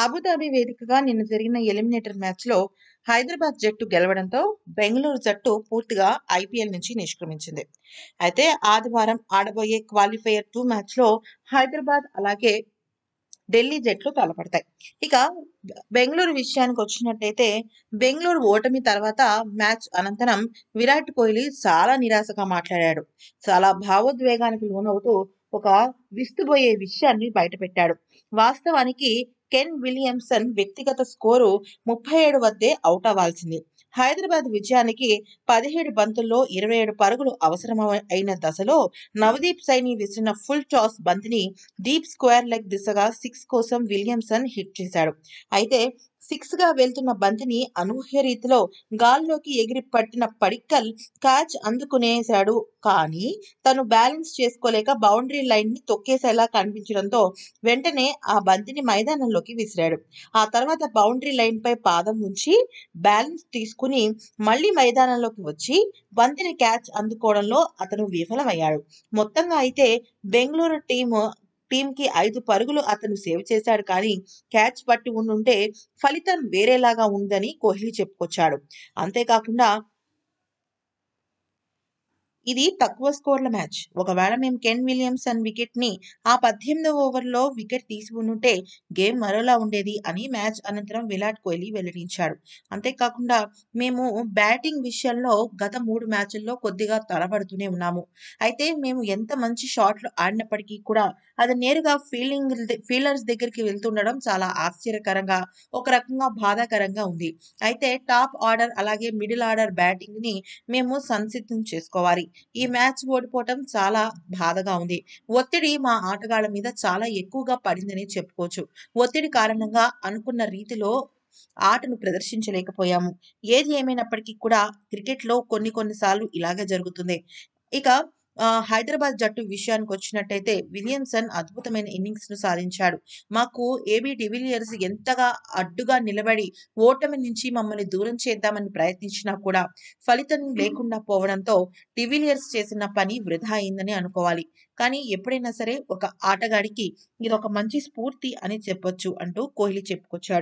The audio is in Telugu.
అబుదాబి వేదికగా నిన్న జరిగిన ఎలిమినేటర్ మ్యాచ్లో హైదరాబాద్ జట్టు గెలవడంతో బెంగళూరు జట్టు పూర్తిగా ఐపీఎల్ నుంచి నిష్క్రమించింది అయితే ఆదివారం ఆడబోయే క్వాలిఫైయర్ టూ మ్యాచ్లో హైదరాబాద్ అలాగే ఢిల్లీ జట్లు తలపడతాయి ఇక బెంగళూరు విషయానికి వచ్చినట్టయితే బెంగళూరు ఓటమి తర్వాత మ్యాచ్ అనంతరం విరాట్ కోహ్లీ చాలా నిరాశగా మాట్లాడాడు చాలా భావోద్వేగానికి లోనవుతూ ఒక విస్తుబోయే విషయాన్ని బయటపెట్టాడు వాస్తవానికి కెన్ విలియమ్సన్ వ్యక్తిగత స్కోరు ముప్పై ఏడు వద్దే అవుట్ అవ్వాల్సింది హైదరాబాద్ విజయానికి పదిహేడు బంతుల్లో ఇరవై ఏడు పరుగులు అవసరమైన దశలో నవదీప్ సైని విసిరిన ఫుల్ టాస్ బంతిని డీప్ స్క్వేర్ లెగ్ దిశగా సిక్స్ కోసం విలియమ్సన్ హిట్ చేశాడు అయితే సిక్స్ గా వెళ్తున్న బంతిని అనూహ్య రీతిలో గాల్లోకి ఎగిరి పట్టిన పడిక్కల్ క్యాచ్ అందుకునేశాడు కానీ తను బ్యాలెన్స్ చేసుకోలేక బౌండరీ లైన్ ని తొక్కేసేలా కనిపించడంతో వెంటనే ఆ బంతిని మైదానంలోకి విసిరాడు ఆ తర్వాత బౌండరీ లైన్ పై పాదం ఉంచి బ్యాలెన్స్ తీసుకుని మళ్ళీ మైదానంలోకి వచ్చి బంతిని క్యాచ్ అందుకోవడంలో అతను విఫలమయ్యాడు మొత్తంగా అయితే బెంగళూరు టీము టీంకి ఐదు పరుగులు అతను సేవ్ చేశాడు కానీ క్యాచ్ పట్టి ఉండుంటే ఫలితం వేరేలాగా ఉందని కోహ్లీ చెప్పుకొచ్చాడు అంతేకాకుండా ఇది తక్కువ స్కోర్ల మ్యాచ్ ఒకవేళ మేము కెన్ విలియమ్సన్ ని ఆ పద్దెనిమిదవ ఓవర్లో వికెట్ తీసి ఉంటే గేమ్ మరోలా ఉండేది అని మ్యాచ్ అనంతరం విరాట్ కోహ్లీ వెల్లడించాడు అంతేకాకుండా మేము బ్యాటింగ్ విషయంలో గత మూడు మ్యాచ్ల్లో కొద్దిగా తలబడుతూనే ఉన్నాము అయితే మేము ఎంత మంచి షాట్లు ఆడినప్పటికీ కూడా అది నేరుగా ఫీల్డింగ్ ఫీల్డర్స్ దగ్గరికి వెళ్తుండడం చాలా ఆశ్చర్యకరంగా ఒక రకంగా బాధాకరంగా ఉంది అయితే టాప్ ఆర్డర్ అలాగే మిడిల్ ఆర్డర్ బ్యాటింగ్ ని మేము సంసిద్ధం చేసుకోవాలి ఈ మ్యాచ్ ఓడిపోవటం చాలా బాధగా ఉంది ఒత్తిడి మా ఆటగాళ్ల మీద చాలా ఎక్కువగా పడిందని చెప్పుకోవచ్చు ఒత్తిడి కారణంగా అనుకున్న రీతిలో ఆటను ప్రదర్శించలేకపోయాము ఏది ఏమైనప్పటికీ కూడా క్రికెట్లో కొన్ని కొన్నిసార్లు ఇలాగే జరుగుతుంది ఇక హైదరాబాద్ జట్టు విషయానికి వచ్చినట్టయితే విలియమ్సన్ అద్భుతమైన ఇన్నింగ్స్ ను సాధించాడు మాకు ఏబీ డివిలియర్స్ ఎంతగా అడ్డుగా నిలబడి ఓటమి నుంచి మమ్మల్ని దూరం చేద్దామని ప్రయత్నించినా కూడా ఫలితం లేకుండా పోవడంతో డివిలియర్స్ చేసిన పని వృధా అయిందని అనుకోవాలి కానీ ఎప్పుడైనా సరే ఒక ఆటగాడికి ఇది ఒక మంచి స్ఫూర్తి అని చెప్పొచ్చు అంటూ కోహ్లీ చెప్పుకొచ్చాడు